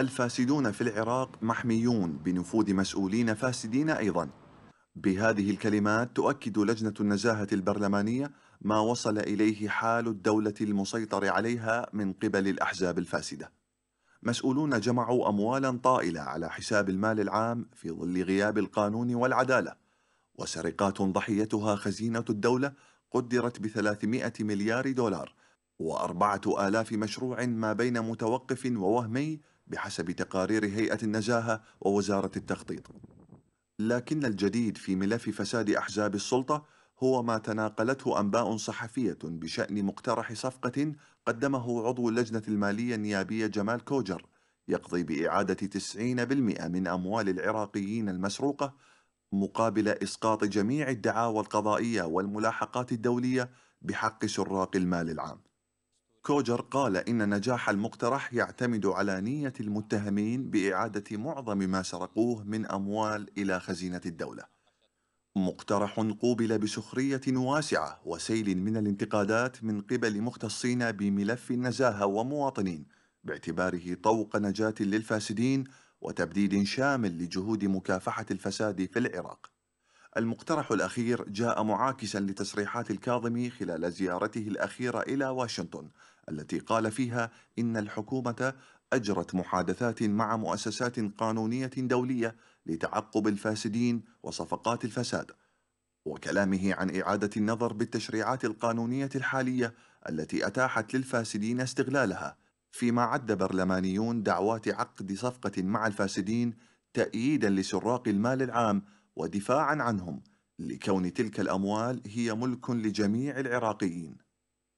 الفاسدون في العراق محميون بنفوذ مسؤولين فاسدين أيضا بهذه الكلمات تؤكد لجنة النزاهة البرلمانية ما وصل إليه حال الدولة المسيطر عليها من قبل الأحزاب الفاسدة مسؤولون جمعوا أموالا طائلة على حساب المال العام في ظل غياب القانون والعدالة وسرقات ضحيتها خزينة الدولة قدرت ب 300 مليار دولار وأربعة آلاف مشروع ما بين متوقف ووهمي بحسب تقارير هيئة النزاهة ووزارة التخطيط لكن الجديد في ملف فساد أحزاب السلطة هو ما تناقلته أنباء صحفية بشأن مقترح صفقة قدمه عضو اللجنة المالية النيابية جمال كوجر يقضي بإعادة 90% من أموال العراقيين المسروقة مقابل إسقاط جميع الدعاوى القضائية والملاحقات الدولية بحق سراق المال العام كوجر قال إن نجاح المقترح يعتمد على نية المتهمين بإعادة معظم ما سرقوه من أموال إلى خزينة الدولة مقترح قوبل بسخرية واسعة وسيل من الانتقادات من قبل مختصين بملف النزاهة ومواطنين باعتباره طوق نجاة للفاسدين وتبديد شامل لجهود مكافحة الفساد في العراق المقترح الأخير جاء معاكسا لتصريحات الكاظمي خلال زيارته الأخيرة إلى واشنطن التي قال فيها إن الحكومة أجرت محادثات مع مؤسسات قانونية دولية لتعقب الفاسدين وصفقات الفساد وكلامه عن إعادة النظر بالتشريعات القانونية الحالية التي أتاحت للفاسدين استغلالها فيما عد برلمانيون دعوات عقد صفقة مع الفاسدين تأييدا لسراق المال العام ودفاعا عنهم لكون تلك الأموال هي ملك لجميع العراقيين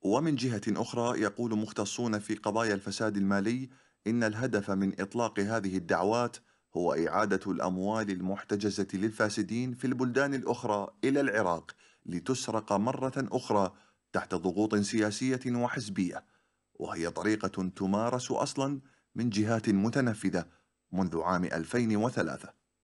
ومن جهة أخرى يقول مختصون في قضايا الفساد المالي إن الهدف من إطلاق هذه الدعوات هو إعادة الأموال المحتجزة للفاسدين في البلدان الأخرى إلى العراق لتسرق مرة أخرى تحت ضغوط سياسية وحزبية وهي طريقة تمارس أصلا من جهات متنفذة منذ عام 2003